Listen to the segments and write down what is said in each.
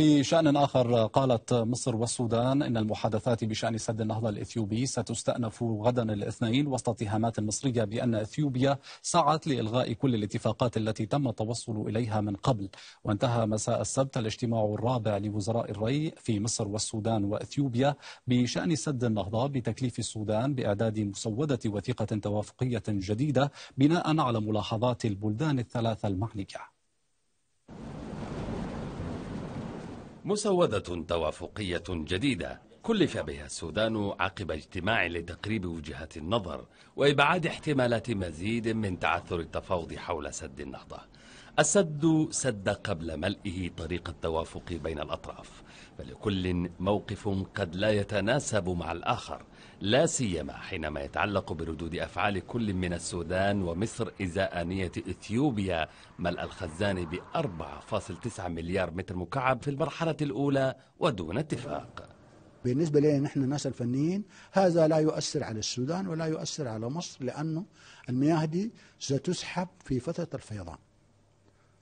في شأن آخر قالت مصر والسودان إن المحادثات بشأن سد النهضة الإثيوبي ستستأنف غدا الاثنين وسط اتهامات مصرية بأن إثيوبيا سعت لإلغاء كل الاتفاقات التي تم التوصل إليها من قبل وانتهى مساء السبت الاجتماع الرابع لوزراء الري في مصر والسودان وإثيوبيا بشأن سد النهضة بتكليف السودان بإعداد مسودة وثيقة توافقية جديدة بناء على ملاحظات البلدان الثلاثة المعنية مسودة توافقية جديدة كلف بها السودان عقب اجتماع لتقريب وجهات النظر وإبعاد احتمالات مزيد من تعثر التفاوض حول سد النهضة السد سد قبل ملئه طريق التوافق بين الأطراف فلكل موقف قد لا يتناسب مع الآخر لا سيما حينما يتعلق بردود أفعال كل من السودان ومصر إزاء نية إثيوبيا ملء الخزان ب 4.9 مليار متر مكعب في المرحلة الأولى ودون اتفاق بالنسبة لنا نحن الناس الفنيين هذا لا يؤثر على السودان ولا يؤثر على مصر لأنه المياه دي ستسحب في فترة الفيضان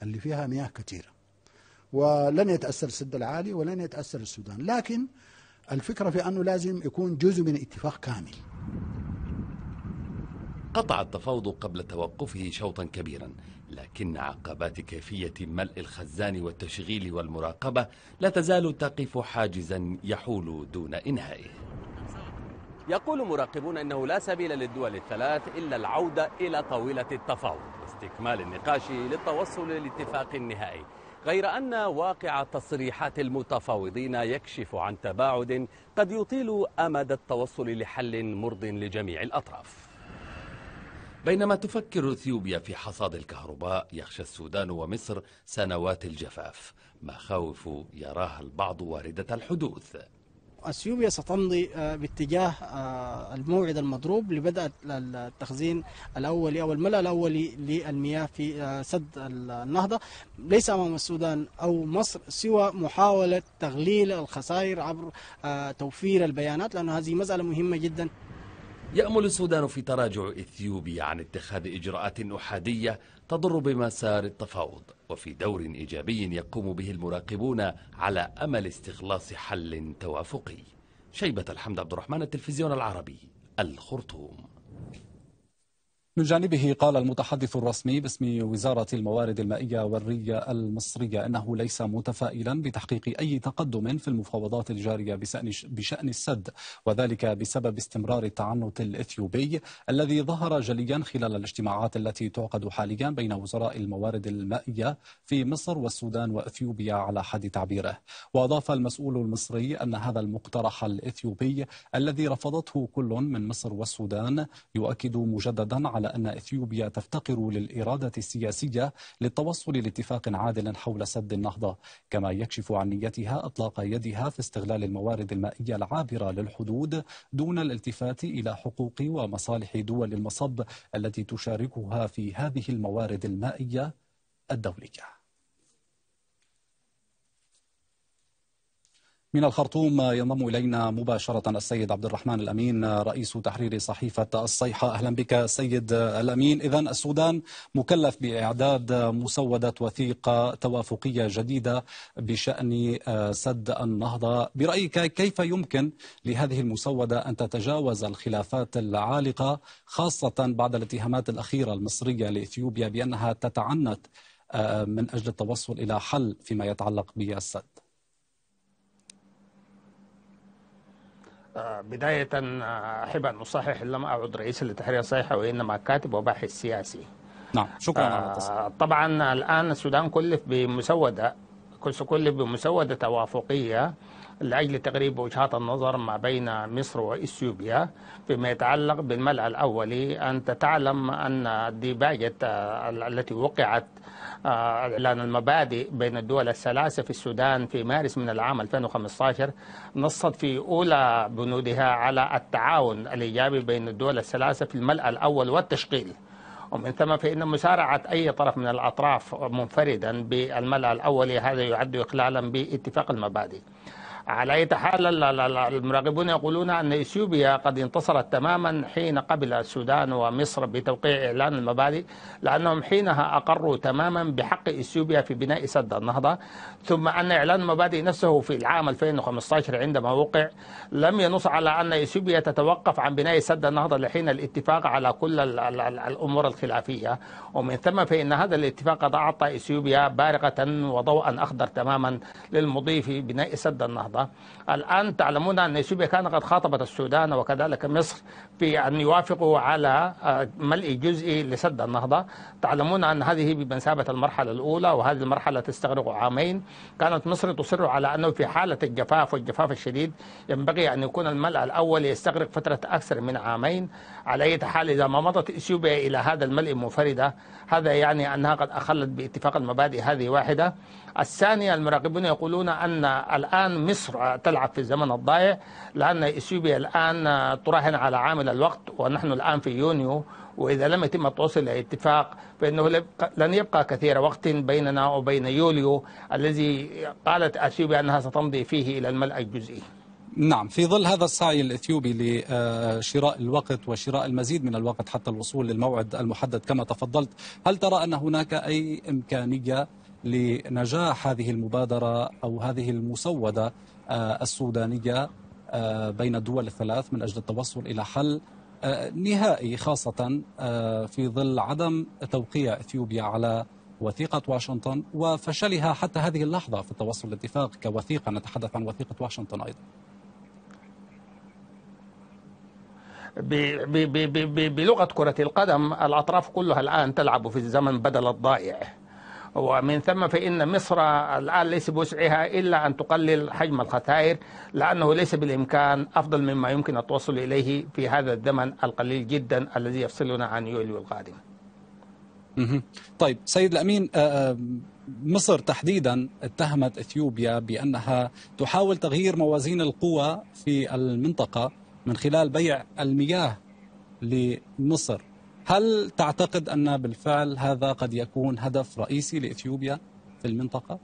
اللي فيها مياه كثيرة ولن يتأثر السد العالي ولن يتأثر السودان لكن الفكرة في أنه لازم يكون جزء من اتفاق كامل قطع التفاوض قبل توقفه شوطا كبيرا لكن عقبات كيفية ملء الخزان والتشغيل والمراقبة لا تزال تقف حاجزا يحول دون إنهائه يقول مراقبون أنه لا سبيل للدول الثلاث إلا العودة إلى طاولة التفاوض استكمال النقاش للتوصل لاتفاق نهائي غير أن واقع تصريحات المتفاوضين يكشف عن تباعد قد يطيل أمد التوصل لحل مرض لجميع الأطراف بينما تفكر اثيوبيا في حصاد الكهرباء يخشى السودان ومصر سنوات الجفاف مخاوف يراها البعض وارده الحدوث اثيوبيا ستمضي آه، باتجاه آه، الموعد المضروب لبدء التخزين الاولي او الملا الاولي للمياه في آه، سد النهضه ليس امام السودان او مصر سوى محاوله تغليل الخسائر عبر توفير البيانات لان هذه مساله مهمه جدا يأمل السودان في تراجع إثيوبيا عن اتخاذ إجراءات أحادية تضر بمسار التفاوض وفي دور إيجابي يقوم به المراقبون على أمل استخلاص حل توافقي شيبة الحمد عبد الرحمن التلفزيون العربي الخرطوم من جانبه قال المتحدث الرسمي باسم وزارة الموارد المائية والرية المصرية أنه ليس متفائلا بتحقيق أي تقدم في المفاوضات الجارية بشأن السد وذلك بسبب استمرار التعنت الإثيوبي الذي ظهر جليا خلال الاجتماعات التي تعقد حاليا بين وزراء الموارد المائية في مصر والسودان وإثيوبيا على حد تعبيره وأضاف المسؤول المصري أن هذا المقترح الإثيوبي الذي رفضته كل من مصر والسودان يؤكد مجددا على أن إثيوبيا تفتقر للإرادة السياسية للتوصل لاتفاق عادل حول سد النهضة كما يكشف عن نيتها إطلاق يدها في استغلال الموارد المائية العابرة للحدود دون الالتفات إلى حقوق ومصالح دول المصب التي تشاركها في هذه الموارد المائية الدولية من الخرطوم ينضم إلينا مباشرة السيد عبد الرحمن الأمين رئيس تحرير صحيفة الصيحة أهلا بك سيد الأمين إذا السودان مكلف بإعداد مسودة وثيقة توافقية جديدة بشأن آه، سد النهضة برأيك كيف يمكن لهذه المسودة أن تتجاوز الخلافات العالقة خاصة بعد الاتهامات الأخيرة المصرية لإثيوبيا بأنها تتعنت آه، من أجل التوصل إلى حل فيما يتعلق بالسد بداية آه، أحب أن أصحح لم أعد رئيسا لتحرير الصحيحة وإنما كاتب وباحث سياسي نعم شكرا على آه، طبعا الآن السودان كلف بمسودة كل بمسودة توافقية لأجل تقريب وجهات النظر ما بين مصر وإثيوبيا فيما يتعلق بالملأ الأولي أنت تعلم أن الديباجة آه، التي وقعت آه، إعلان المبادئ بين الدول الثلاثة في السودان في مارس من العام 2015 نصت في أولى بنودها على التعاون الإيجابي بين الدول الثلاثة في الملأ الأول والتشغيل ومن ثم فإن مسارعة أي طرف من الأطراف منفردا بالملأ الأولي هذا يعد إقلالا باتفاق المبادئ على أي حال المراقبون يقولون أن إثيوبيا قد انتصرت تماما حين قبل السودان ومصر بتوقيع إعلان المبادئ لأنهم حينها أقروا تماما بحق إثيوبيا في بناء سد النهضة ثم أن إعلان المبادئ نفسه في العام 2015 عندما وقع لم ينص على أن إثيوبيا تتوقف عن بناء سد النهضة لحين الاتفاق على كل الأمور الخلافية ومن ثم فإن هذا الاتفاق قد أعطى إثيوبيا بارقة وضوءا أخضر تماما للمضي في بناء سد النهضة الآن تعلمون أن إثيوبيا كان قد خاطبت السودان وكذلك مصر في أن يوافقوا على آه، ملء جزئي لسد النهضة تعلمون أن هذه بمثابة المرحلة الأولى وهذه المرحلة تستغرق عامين كانت مصر تصر على أنه في حالة الجفاف والجفاف الشديد ينبغي أن يكون الملء الأول يستغرق فترة أكثر من عامين على أي حال إذا ما مضت إثيوبيا إلى هذا الملء منفردة هذا يعني أنها قد أخلت باتفاق المبادئ هذه واحدة الثانية المراقبون يقولون أن الآن مصر مصر تلعب في الزمن الضائع لأن إثيوبيا الآن تراهن على عامل الوقت ونحن الآن في يونيو وإذا لم يتم التوصل إلى اتفاق فإنه لن يبقى كثير وقت بيننا وبين يوليو الذي قالت أثيوبيا أنها ستمضي فيه إلى الملأ الجزئي نعم في ظل هذا السعي الإثيوبي لشراء الوقت وشراء المزيد من الوقت حتى الوصول للموعد المحدد كما تفضلت هل ترى أن هناك أي إمكانية لنجاح هذه المبادرة أو هذه المسودة آه، السودانيه آه، بين الدول الثلاث من اجل التوصل الى حل آه، نهائي خاصه في ظل عدم توقيع اثيوبيا على وثيقة واشنطن وفشلها حتى هذه اللحظة في التوصل لاتفاق كوثيقة نتحدث عن وثيقة واشنطن أيضا بلغة كرة القدم الأطراف كلها الآن تلعب في الزمن بدل الضائع ومن ثم فإن مصر الآن ليس بوسعها إلا أن تقلل حجم الخسائر لأنه ليس بالإمكان أفضل مما يمكن التوصل إليه في هذا الزمن القليل جدا الذي يفصلنا عن يوليو القادم طيب سيد الأمين آه، آه، مصر تحديدا اتهمت اثيوبيا بانها تحاول تغيير موازين القوى في المنطقه من خلال بيع المياه لمصر هل تعتقد أن بالفعل هذا قد يكون هدف رئيسي لإثيوبيا في المنطقة؟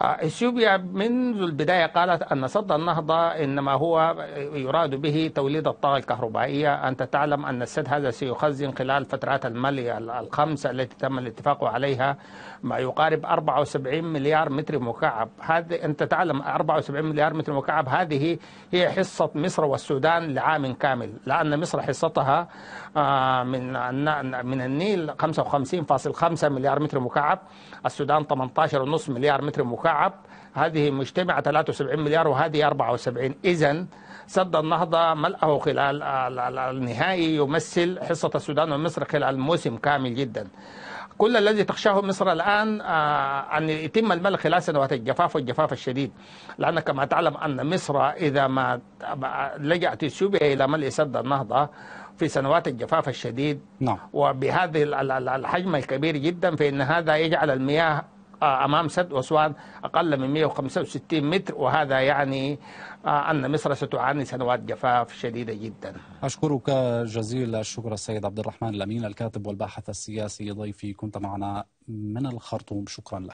آه، اثيوبيا منذ البدايه قالت ان سد النهضه انما هو يراد به توليد الطاقه الكهربائيه، انت تعلم ان السد هذا سيخزن خلال فترات الملي الخمسه التي تم الاتفاق عليها ما يقارب 74 مليار متر مكعب، هذه انت تعلم 74 مليار متر مكعب هذه هي حصه مصر والسودان لعام كامل، لان مصر حصتها آه، من من النيل 55.5 مليار متر مكعب، السودان 18.5 مليار متر مكعب مكعب هذه مجتمعة 73 مليار وهذه 74 إذا سد النهضة ملأه خلال النهائي يمثل حصة السودان ومصر خلال موسم كامل جدا كل الذي تخشاه مصر الآن آه، أن يتم الملك خلال سنوات الجفاف والجفاف الشديد لأن كما تعلم أن مصر إذا ما لجأت السوبيا إلى ملء سد النهضة في سنوات الجفاف الشديد نعم. وبهذا الحجم الكبير جدا فإن هذا يجعل المياه آه، أمام سد وسوان أقل من 165 متر وهذا يعني آه، أن مصر ستعاني سنوات جفاف شديدة جدا أشكرك جزيل الشكر السيد عبد الرحمن الأمين الكاتب والباحث السياسي ضيفي كنت معنا من الخرطوم شكرا لك